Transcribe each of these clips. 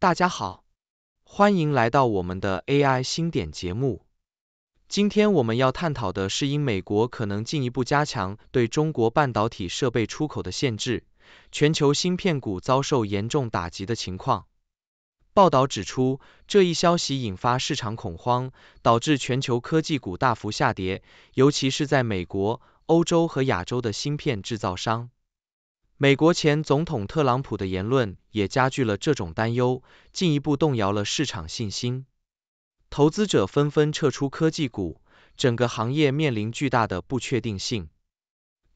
大家好，欢迎来到我们的 AI 新点节目。今天我们要探讨的是，因美国可能进一步加强对中国半导体设备出口的限制，全球芯片股遭受严重打击的情况。报道指出，这一消息引发市场恐慌，导致全球科技股大幅下跌，尤其是在美国、欧洲和亚洲的芯片制造商。美国前总统特朗普的言论也加剧了这种担忧，进一步动摇了市场信心。投资者纷纷撤出科技股，整个行业面临巨大的不确定性。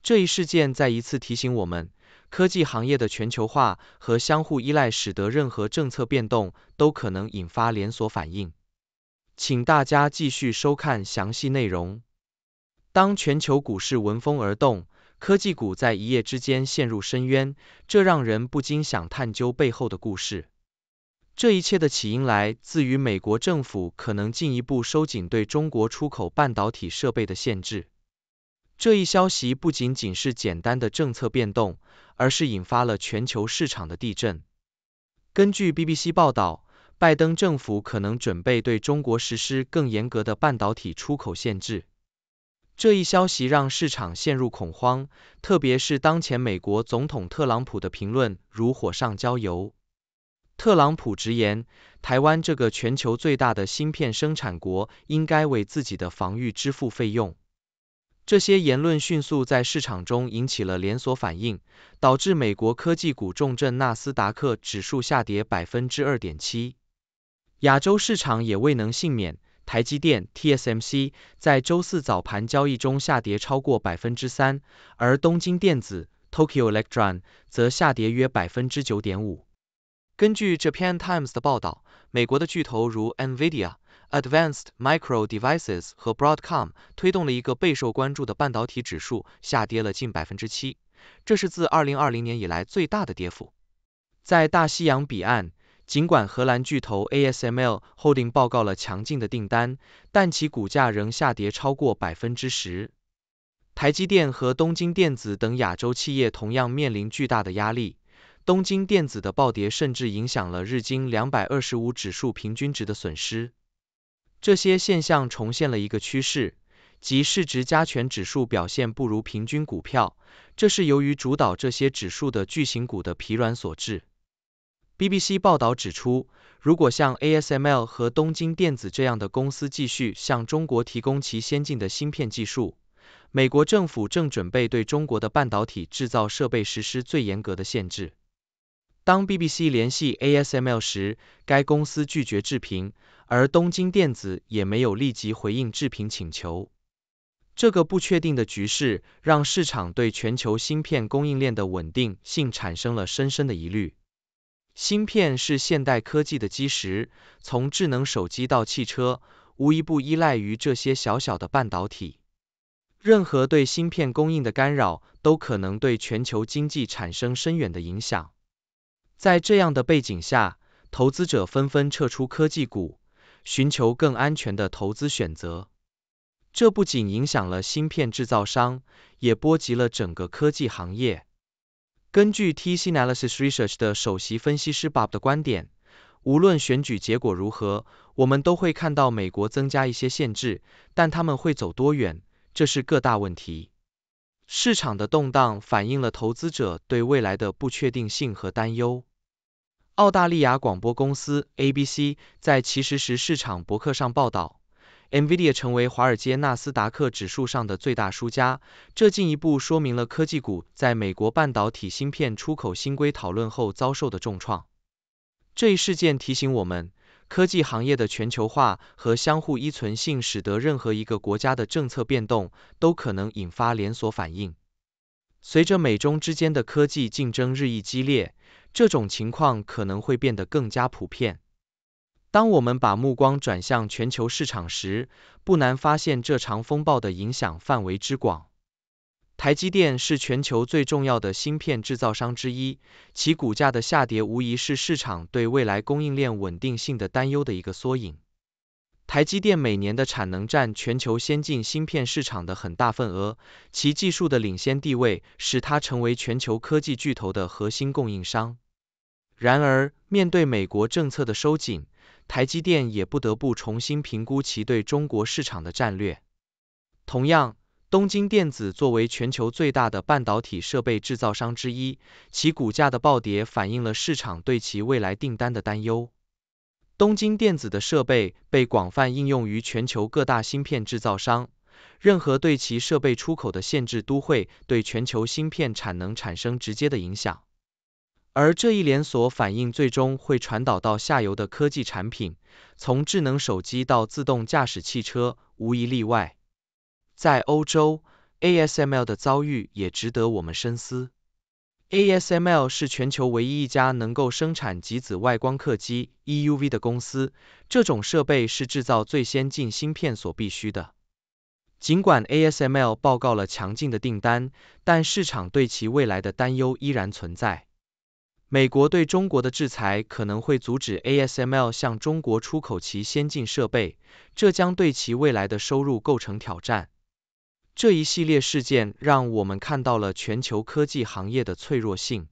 这一事件再一次提醒我们，科技行业的全球化和相互依赖，使得任何政策变动都可能引发连锁反应。请大家继续收看详细内容。当全球股市闻风而动。科技股在一夜之间陷入深渊，这让人不禁想探究背后的故事。这一切的起因来自于美国政府可能进一步收紧对中国出口半导体设备的限制。这一消息不仅仅是简单的政策变动，而是引发了全球市场的地震。根据 BBC 报道，拜登政府可能准备对中国实施更严格的半导体出口限制。这一消息让市场陷入恐慌，特别是当前美国总统特朗普的评论如火上浇油。特朗普直言，台湾这个全球最大的芯片生产国应该为自己的防御支付费用。这些言论迅速在市场中引起了连锁反应，导致美国科技股重镇纳斯达克指数下跌百分之二点七，亚洲市场也未能幸免。台积电 （TSMC） 在周四早盘交易中下跌超过百分之三，而东京电子 （Tokyo Electron） 则下跌约百分之九点五。根据《Japan Times》的报道，美国的巨头如 NVIDIA、Advanced Micro Devices 和 Broadcom 推动了一个备受关注的半导体指数下跌了近百分之七，这是自2020年以来最大的跌幅。在大西洋彼岸，尽管荷兰巨头 ASML Holding 报告了强劲的订单，但其股价仍下跌超过百分之十。台积电和东京电子等亚洲企业同样面临巨大的压力，东京电子的暴跌甚至影响了日经两百二十五指数平均值的损失。这些现象重现了一个趋势，即市值加权指数表现不如平均股票，这是由于主导这些指数的巨型股的疲软所致。BBC 报道指出，如果像 ASML 和东京电子这样的公司继续向中国提供其先进的芯片技术，美国政府正准备对中国的半导体制造设备实施最严格的限制。当 BBC 联系 ASML 时，该公司拒绝置评，而东京电子也没有立即回应置评请求。这个不确定的局势让市场对全球芯片供应链的稳定性产生了深深的疑虑。芯片是现代科技的基石，从智能手机到汽车，无一不依赖于这些小小的半导体。任何对芯片供应的干扰，都可能对全球经济产生深远的影响。在这样的背景下，投资者纷纷撤出科技股，寻求更安全的投资选择。这不仅影响了芯片制造商，也波及了整个科技行业。根据 TC Analysis Research 的首席分析师 Bob 的观点，无论选举结果如何，我们都会看到美国增加一些限制，但他们会走多远，这是个大问题。市场的动荡反映了投资者对未来的不确定性和担忧。澳大利亚广播公司 ABC 在其实时市场博客上报道。NVIDIA 成为华尔街纳斯达克指数上的最大输家，这进一步说明了科技股在美国半导体芯片出口新规讨论后遭受的重创。这一事件提醒我们，科技行业的全球化和相互依存性使得任何一个国家的政策变动都可能引发连锁反应。随着美中之间的科技竞争日益激烈，这种情况可能会变得更加普遍。当我们把目光转向全球市场时，不难发现这场风暴的影响范围之广。台积电是全球最重要的芯片制造商之一，其股价的下跌无疑是市场对未来供应链稳定性的担忧的一个缩影。台积电每年的产能占全球先进芯片市场的很大份额，其技术的领先地位使它成为全球科技巨头的核心供应商。然而，面对美国政策的收紧，台积电也不得不重新评估其对中国市场的战略。同样，东京电子作为全球最大的半导体设备制造商之一，其股价的暴跌反映了市场对其未来订单的担忧。东京电子的设备被广泛应用于全球各大芯片制造商，任何对其设备出口的限制都会对全球芯片产能产生直接的影响。而这一连锁反应最终会传导到下游的科技产品，从智能手机到自动驾驶汽车，无一例外。在欧洲，ASML 的遭遇也值得我们深思。ASML 是全球唯一一家能够生产极紫外光刻机 EUV 的公司，这种设备是制造最先进芯片所必须的。尽管 ASML 报告了强劲的订单，但市场对其未来的担忧依然存在。美国对中国的制裁可能会阻止 ASML 向中国出口其先进设备，这将对其未来的收入构成挑战。这一系列事件让我们看到了全球科技行业的脆弱性。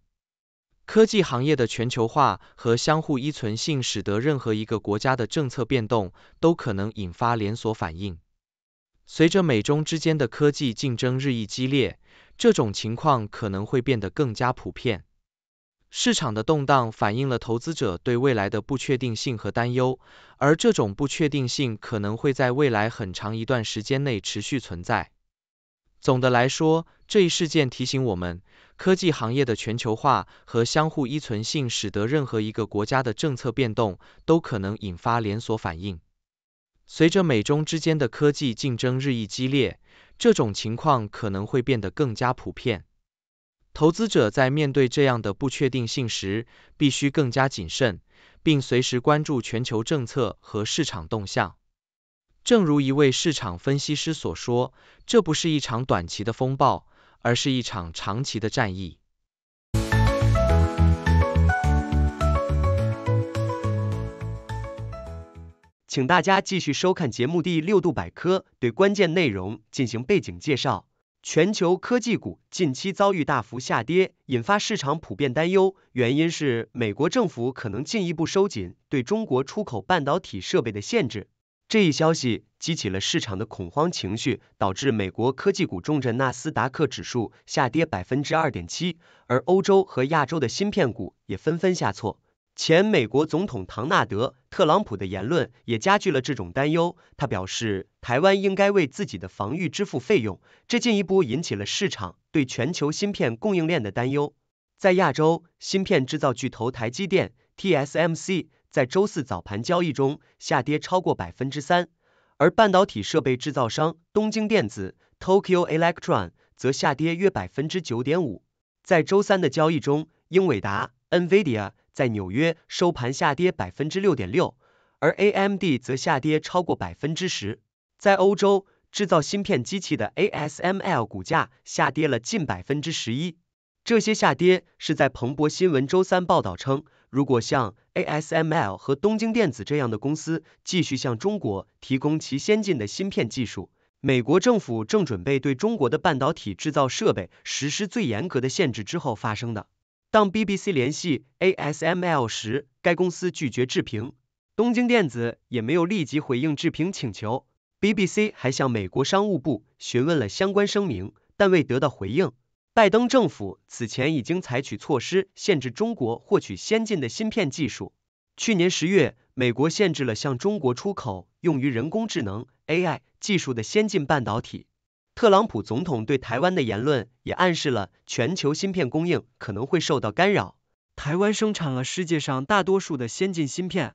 科技行业的全球化和相互依存性使得任何一个国家的政策变动都可能引发连锁反应。随着美中之间的科技竞争日益激烈，这种情况可能会变得更加普遍。市场的动荡反映了投资者对未来的不确定性和担忧，而这种不确定性可能会在未来很长一段时间内持续存在。总的来说，这一事件提醒我们，科技行业的全球化和相互依存性使得任何一个国家的政策变动都可能引发连锁反应。随着美中之间的科技竞争日益激烈，这种情况可能会变得更加普遍。投资者在面对这样的不确定性时，必须更加谨慎，并随时关注全球政策和市场动向。正如一位市场分析师所说：“这不是一场短期的风暴，而是一场长期的战役。”请大家继续收看节目第六度百科，对关键内容进行背景介绍。全球科技股近期遭遇大幅下跌，引发市场普遍担忧。原因是美国政府可能进一步收紧对中国出口半导体设备的限制。这一消息激起了市场的恐慌情绪，导致美国科技股重镇纳斯达克指数下跌百分之二点七，而欧洲和亚洲的芯片股也纷纷下挫。前美国总统唐纳德·特朗普的言论也加剧了这种担忧。他表示，台湾应该为自己的防御支付费用，这进一步引起了市场对全球芯片供应链的担忧。在亚洲，芯片制造巨头台积电 （TSMC） 在周四早盘交易中下跌超过百分之三，而半导体设备制造商东京电子 （Tokyo Electron） 则下跌约百分之九点五。在周三的交易中，英伟达 （NVIDIA）。在纽约收盘下跌百分之六点六，而 AMD 则下跌超过百分之十。在欧洲，制造芯片机器的 ASML 股价下跌了近百分之十一。这些下跌是在彭博新闻周三报道称，如果像 ASML 和东京电子这样的公司继续向中国提供其先进的芯片技术，美国政府正准备对中国的半导体制造设备实施最严格的限制之后发生的。当 BBC 联系 ASML 时，该公司拒绝置评。东京电子也没有立即回应置评请求。BBC 还向美国商务部询问了相关声明，但未得到回应。拜登政府此前已经采取措施限制中国获取先进的芯片技术。去年十月，美国限制了向中国出口用于人工智能 AI 技术的先进半导体。特朗普总统对台湾的言论也暗示了全球芯片供应可能会受到干扰。台湾生产了世界上大多数的先进芯片。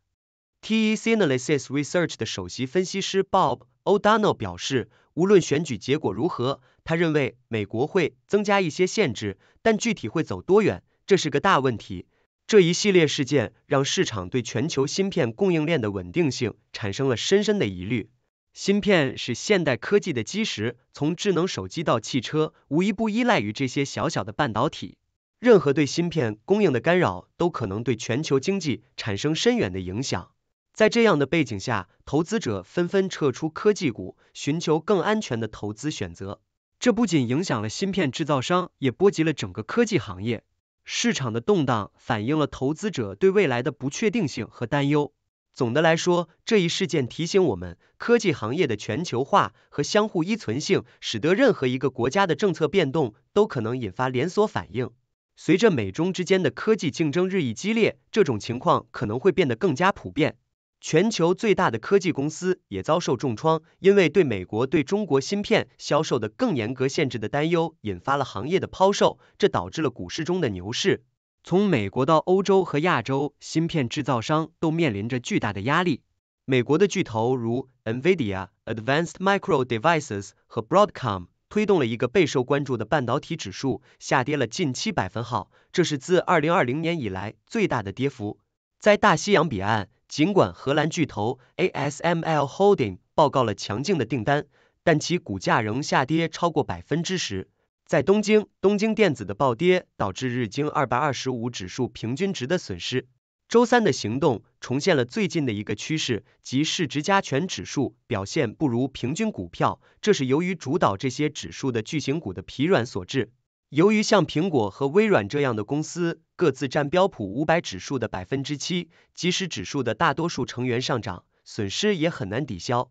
T. E. Analysis Research 的首席分析师 Bob O'Donnell 表示，无论选举结果如何，他认为美国会增加一些限制，但具体会走多远，这是个大问题。这一系列事件让市场对全球芯片供应链的稳定性产生了深深的疑虑。芯片是现代科技的基石，从智能手机到汽车，无一不依赖于这些小小的半导体。任何对芯片供应的干扰，都可能对全球经济产生深远的影响。在这样的背景下，投资者纷纷撤出科技股，寻求更安全的投资选择。这不仅影响了芯片制造商，也波及了整个科技行业。市场的动荡反映了投资者对未来的不确定性和担忧。总的来说，这一事件提醒我们，科技行业的全球化和相互依存性，使得任何一个国家的政策变动都可能引发连锁反应。随着美中之间的科技竞争日益激烈，这种情况可能会变得更加普遍。全球最大的科技公司也遭受重创，因为对美国对中国芯片销售的更严格限制的担忧，引发了行业的抛售，这导致了股市中的牛市。从美国到欧洲和亚洲，芯片制造商都面临着巨大的压力。美国的巨头如 Nvidia、Advanced Micro Devices 和 Broadcom 推动了一个备受关注的半导体指数下跌了近七百分号，这是自2020年以来最大的跌幅。在大西洋彼岸，尽管荷兰巨头 ASML Holding 报告了强劲的订单，但其股价仍下跌超过百分之十。在东京，东京电子的暴跌导致日经二百二十五指数平均值的损失。周三的行动重现了最近的一个趋势，即市值加权指数表现不如平均股票，这是由于主导这些指数的巨型股的疲软所致。由于像苹果和微软这样的公司各自占标普五百指数的百分之七，即使指数的大多数成员上涨，损失也很难抵消。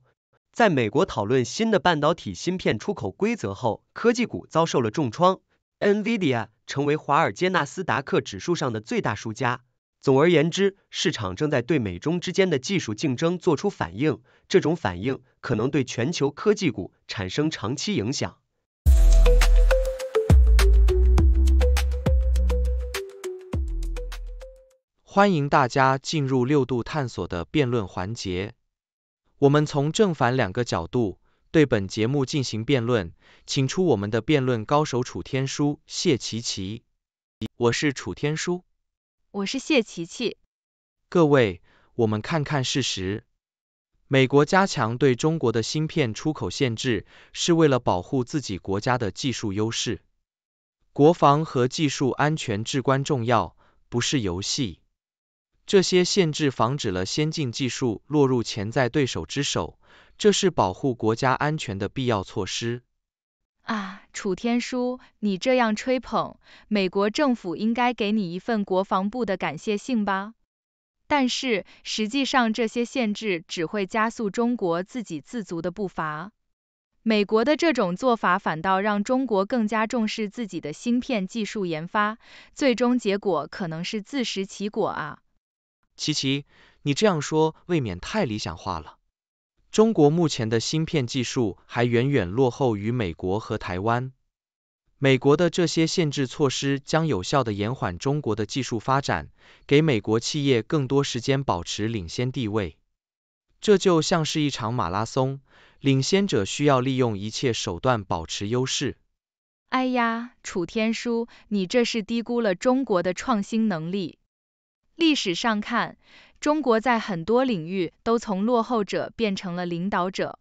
在美国讨论新的半导体芯片出口规则后，科技股遭受了重创，Nvidia 成为华尔街纳斯达克指数上的最大输家。总而言之，市场正在对美中之间的技术竞争做出反应，这种反应可能对全球科技股产生长期影响。欢迎大家进入六度探索的辩论环节。我们从正反两个角度对本节目进行辩论，请出我们的辩论高手楚天舒、谢琪琪。我是楚天舒，我是谢琪琪。各位，我们看看事实。美国加强对中国的芯片出口限制，是为了保护自己国家的技术优势，国防和技术安全至关重要，不是游戏。这些限制防止了先进技术落入潜在对手之手，这是保护国家安全的必要措施。啊，楚天舒，你这样吹捧，美国政府应该给你一份国防部的感谢信吧？但是实际上，这些限制只会加速中国自给自足的步伐。美国的这种做法，反倒让中国更加重视自己的芯片技术研发，最终结果可能是自食其果啊。琪琪，你这样说未免太理想化了。中国目前的芯片技术还远远落后于美国和台湾。美国的这些限制措施将有效的延缓中国的技术发展，给美国企业更多时间保持领先地位。这就像是一场马拉松，领先者需要利用一切手段保持优势。哎呀，楚天舒，你这是低估了中国的创新能力。历史上看，中国在很多领域都从落后者变成了领导者，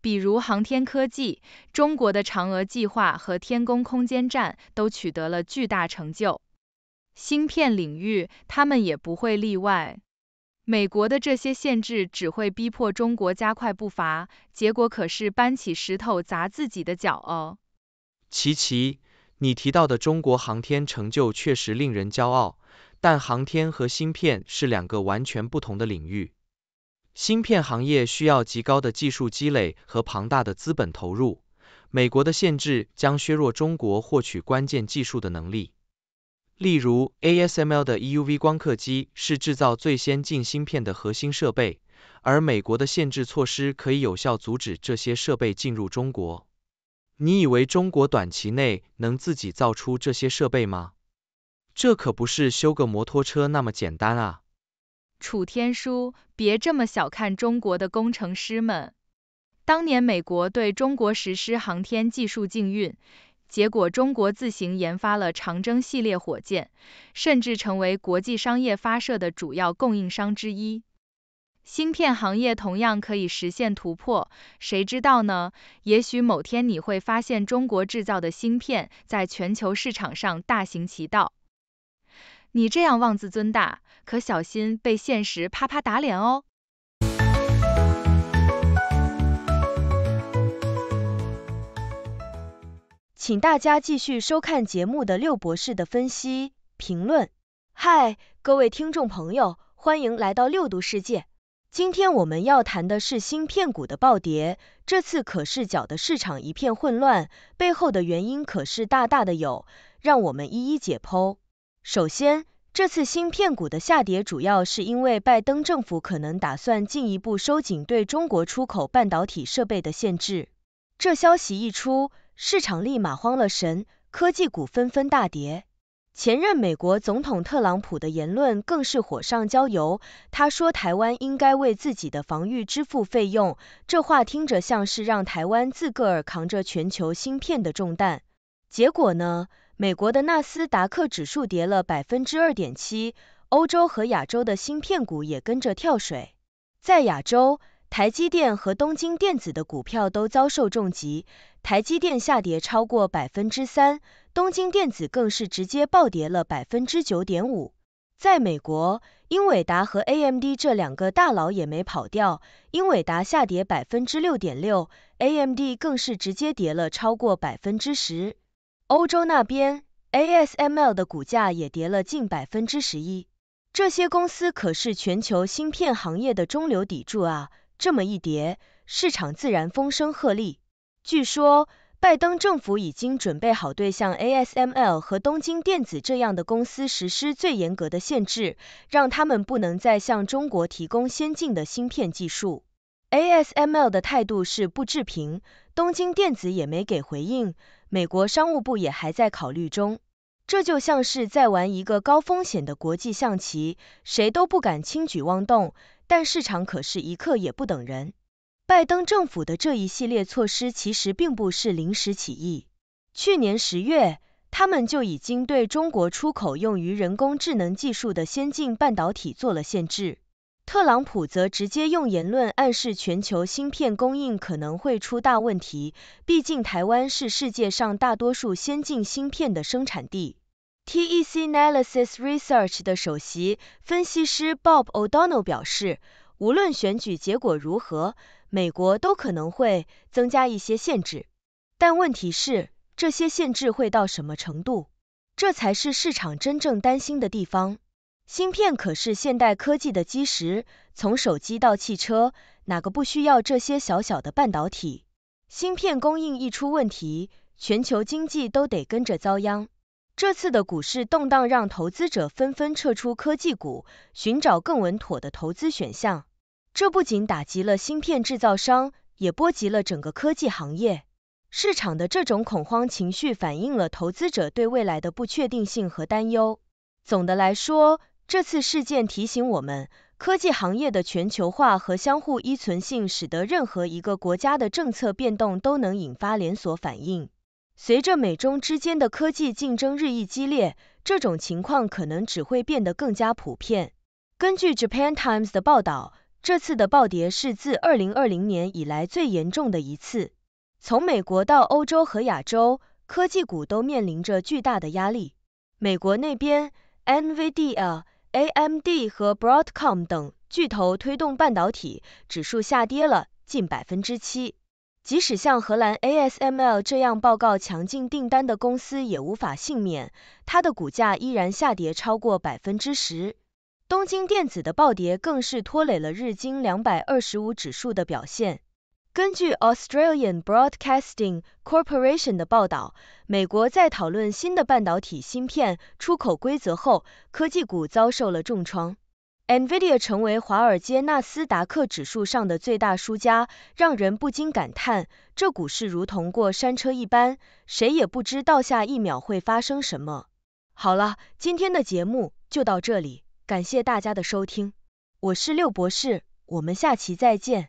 比如航天科技，中国的嫦娥计划和天宫空间站都取得了巨大成就。芯片领域，他们也不会例外。美国的这些限制只会逼迫中国加快步伐，结果可是搬起石头砸自己的脚哦。琪琪，你提到的中国航天成就确实令人骄傲。但航天和芯片是两个完全不同的领域，芯片行业需要极高的技术积累和庞大的资本投入，美国的限制将削弱中国获取关键技术的能力。例如，ASML 的 EUV 光刻机是制造最先进芯片的核心设备，而美国的限制措施可以有效阻止这些设备进入中国。你以为中国短期内能自己造出这些设备吗？这可不是修个摩托车那么简单啊！楚天舒，别这么小看中国的工程师们。当年美国对中国实施航天技术禁运，结果中国自行研发了长征系列火箭，甚至成为国际商业发射的主要供应商之一。芯片行业同样可以实现突破，谁知道呢？也许某天你会发现中国制造的芯片在全球市场上大行其道。你这样妄自尊大，可小心被现实啪啪打脸哦！请大家继续收看节目的六博士的分析评论。嗨，各位听众朋友，欢迎来到六度世界。今天我们要谈的是芯片股的暴跌，这次可是搅得市场一片混乱，背后的原因可是大大的有，让我们一一解剖。首先，这次芯片股的下跌主要是因为拜登政府可能打算进一步收紧对中国出口半导体设备的限制。这消息一出，市场立马慌了神，科技股纷纷大跌。前任美国总统特朗普的言论更是火上浇油，他说台湾应该为自己的防御支付费用，这话听着像是让台湾自个儿扛着全球芯片的重担。结果呢？美国的纳斯达克指数跌了百分之二点七，欧洲和亚洲的芯片股也跟着跳水。在亚洲，台积电和东京电子的股票都遭受重击，台积电下跌超过百分之三，东京电子更是直接暴跌了百分之九点五。在美国，英伟达和 AMD 这两个大佬也没跑掉，英伟达下跌百分之六点六，AMD 更是直接跌了超过百分之十。欧洲那边，ASML 的股价也跌了近百分之十一。这些公司可是全球芯片行业的中流砥柱啊，这么一跌，市场自然风声鹤唳。据说，拜登政府已经准备好对像 ASML 和东京电子这样的公司实施最严格的限制，让他们不能再向中国提供先进的芯片技术。ASML 的态度是不置评，东京电子也没给回应。美国商务部也还在考虑中，这就像是在玩一个高风险的国际象棋，谁都不敢轻举妄动。但市场可是一刻也不等人。拜登政府的这一系列措施其实并不是临时起意，去年十月，他们就已经对中国出口用于人工智能技术的先进半导体做了限制。特朗普则直接用言论暗示全球芯片供应可能会出大问题。毕竟，台湾是世界上大多数先进芯片的生产地。TEC Analysis Research 的首席分析师 Bob O'Donnell 表示，无论选举结果如何，美国都可能会增加一些限制。但问题是，这些限制会到什么程度？这才是市场真正担心的地方。芯片可是现代科技的基石，从手机到汽车，哪个不需要这些小小的半导体？芯片供应一出问题，全球经济都得跟着遭殃。这次的股市动荡让投资者纷纷撤出科技股，寻找更稳妥的投资选项。这不仅打击了芯片制造商，也波及了整个科技行业。市场的这种恐慌情绪反映了投资者对未来的不确定性和担忧。总的来说。这次事件提醒我们，科技行业的全球化和相互依存性使得任何一个国家的政策变动都能引发连锁反应。随着美中之间的科技竞争日益激烈，这种情况可能只会变得更加普遍。根据《Japan Times》的报道，这次的暴跌是自2020年以来最严重的一次。从美国到欧洲和亚洲，科技股都面临着巨大的压力。美国那边，NVDL。AMD 和 Broadcom 等巨头推动半导体指数下跌了近百分之七，即使像荷兰 ASML 这样报告强劲订单的公司也无法幸免，它的股价依然下跌超过百分之十。东京电子的暴跌更是拖累了日经两百二十五指数的表现。根据 Australian Broadcasting Corporation 的报道，美国在讨论新的半导体芯片出口规则后，科技股遭受了重创。Nvidia 成为华尔街纳斯达克指数上的最大输家，让人不禁感叹，这股市如同过山车一般，谁也不知道下一秒会发生什么。好了，今天的节目就到这里，感谢大家的收听，我是六博士，我们下期再见。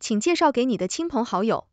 请介绍给你的亲朋好友。